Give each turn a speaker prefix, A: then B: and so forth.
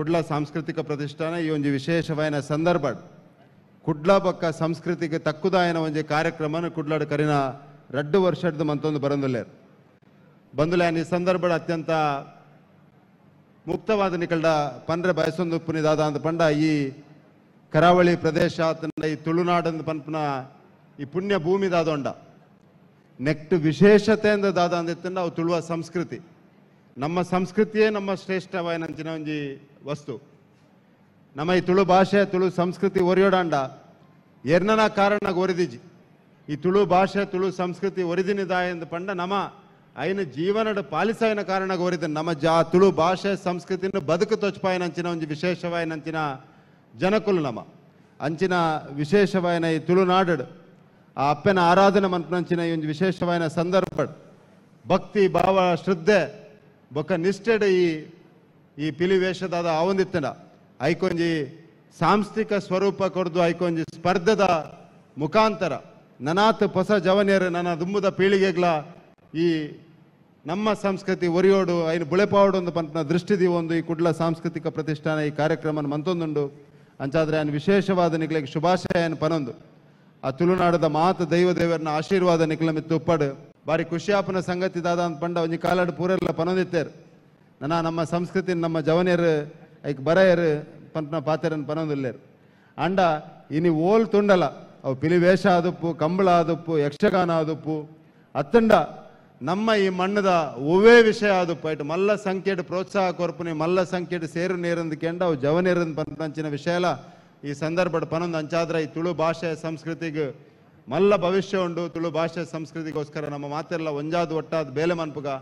A: ಕುಡ್ಲ ಸಾಂಸ್ಕೃತಿಕ ಪ್ರತಿಷ್ಠಾನ ಈ ಒಂದು ವಿಶೇಷವಾದ ಸಂದರ್ಭ ಕುಡ್ಲ ಬೊಕ್ಕ ಸಂಸ್ಕೃತಿಗೆ ತಕ್ಕುದಾಯನ ಒಂಜಿ ಕಾರ್ಯಕ್ರಮನ ಕುಡ್ಲಾಡ್ ಕರಿನ ರಡ್ಡು ವರ್ಷದ ಮಂತೊಂದು ಬರಂದುಲ್ಲೇರ್ ಬಂದುಲೆ ಈ ಸಂದರ್ಭ ಅತ್ಯಂತ ಮುಕ್ತವಾದ ನಿಕಲ್ಡ ಪಂಡ್ರೆ ಬಯಸೊಂದು ಪುನಿದಾದ ಅಂತ ಪಂಡ ಈ ಕರಾವಳಿ ಪ್ರದೇಶ ಆತನ ಈ ತುಳುನಾಡಂದ ಪಂಪನ ಈ ಪುಣ್ಯ ಭೂಮಿ ದಾದೊಂಡ ನೆಕ್ಟ್ ವಿಶೇಷತೆ ಅಂದ ದಾದ ಅಂದಿತ್ತಂಡ ಅವು ತುಳುವ ಸಂಸ್ಕೃತಿ ನಮ್ಮ ಸಂಸ್ಕೃತಿಯೇ ನಮ್ಮ ಶ್ರೇಷ್ಠವಾಯಿನಂಚಿನ ಒಂಜಿ ವಸ್ತು ನಮ್ಮ ಈ ತುಳು ಭಾಷೆ ತುಳು ಸಂಸ್ಕೃತಿ ಒರೆಯೋಡಾಂಡ ಎರ್ನನ ಕಾರಣ ಒರಿದಿಜಿ ಈ ತುಳು ಭಾಷೆ ತುಳು ಸಂಸ್ಕೃತಿ ಒರಿದಿನಿದಾಯ ಎಂದು ಪಂಡ ನಮ್ಮ ಅಯ್ಯನ ಜೀವನದ ಪಾಲಿಸಾಯಿನ ಕಾರಣ ಒರಿದ ನಮ್ಮ ಜಾ ತುಳು ಭಾಷೆ ಸಂಸ್ಕೃತಿನ ಬದುಕು ತೊಚ್ಪಾಯಿನಂಚಿನ ಒಂಜಿ ವಿಶೇಷವಾಯಿನಂಚಿನ ಜನಕುಲು ನಮ್ಮ ಅಂಚಿನ ವಿಶೇಷವಾಯಿನ ಈ ತುಳುನಾಡು ಆ ಅಪ್ಪನ ಆರಾಧನೆ ಮಂತ್ರಂಚಿನ ಈ ಒಂದು ವಿಶೇಷವಾಯಿನ ಸಂದರ್ಭ ಭಕ್ತಿ ಭಾವ ಶ್ರದ್ಧೆ ಬೊಕ ನಿಷ್ಠೆಡ್ ಈ ಈ ಪಿಲಿ ವೇಷದಾದ ಐಕೊಂಜಿ ಸಾಂಸ್ಥಿಕ ಸ್ವರೂಪ ಕೊರ್ದು ಐಕೊಂಜಿ ಸ್ಪರ್ಧದ ಮುಖಾಂತರ ನನಾತ್ ಹೊಸ ಜವನಿಯರು ನನ್ನ ದುಮ್ಮದ ಪೀಳಿಗೆಗಳ ಈ ನಮ್ಮ ಸಂಸ್ಕೃತಿ ಒರಿಯೋಡು ಐನು ಬುಳೆಪಾವಡು ಒಂದು ಪಂತನ ದೃಷ್ಟಿದಿ ಒಂದು ಈ ಕುಡ್ಲ ಸಾಂಸ್ಕೃತಿಕ ಪ್ರತಿಷ್ಠಾನ ಈ ಕಾರ್ಯಕ್ರಮ ಮಂತೊಂದುಂಡು ಅಂಚಾದ್ರೆ ಆಯ್ನ ವಿಶೇಷವಾದ ನಿಕ್ಲಿಗೆ ಶುಭಾಶಯ ಪನೊಂದು ಆ ತುಳುನಾಡದ ಮಾತು ದೈವ ದೇವರನ್ನ ಆಶೀರ್ವಾದ ನಿಕ್ಲಮಿತ್ತು ಉಪ್ಪಡು ಭಾರಿ ಖುಷಿಯಾಪನ ಸಂಗತಿ ದಾದ ಅಂತ ಪಂಡ ಒಂಜಿ ಕಾಲಡ್ ಪೂರೆಲ್ಲ ಪನೊಂದಿತ್ತೇರು ನನ್ನ ನಮ್ಮ ಸಂಸ್ಕೃತಿ ನಮ್ಮ ಜವನಿಯರು ಐಕ್ ಬರೆಯರು ಪಂಪ್ನ ಪಾತೆರನ್ನು ಪನೊಂದಿಲ್ಲೇರ್ ಅಂಡ ಇನಿ ಓಲ್ ತುಂಡಲ ಅವು ವೇಷ ಆದುಪ್ಪು ಕಂಬಳ ಆದುಪ್ಪು ಯಕ್ಷಗಾನ ಆದುಪ್ಪು ಅತ್ತಂಡ ನಮ್ಮ ಈ ಮಣ್ಣದ ಒವ್ವೇ ವಿಷಯ ಆದುಪ್ಪು ಆಯ್ತು ಮಲ್ಲ ಸಂಖ್ಯೆ ಪ್ರೋತ್ಸಾಹ ಕೊರ್ಪುನಿ ಮಲ್ಲ ಸಂಖ್ಯೆ ಸೇರು ನೀರಂದು ಕೆಂಡ ಅವು ಜವನೀರನ್ನು ಪಂಪಂಚಿನ ವಿಷಯ ಎಲ್ಲ ಈ ಸಂದರ್ಭ ಪನೊಂದು ಅಂಚಾದ್ರ ಈ ತುಳು ಭಾಷೆ ಸಂಸ್ಕೃತಿಗೆ ಮಲ್ಲ ಭವಿಷ್ಯ ಉಂಡು ತುಳು ಭಾಷೆ ಸಂಸ್ಕೃತಿಗೋಸ್ಕರ ನಮ್ಮ ಮಾತೆಲ್ಲ ಒಂಜಾದು ಒಟ್ಟಾದ ಬೇಲೆ ಮನ್ಪುಗ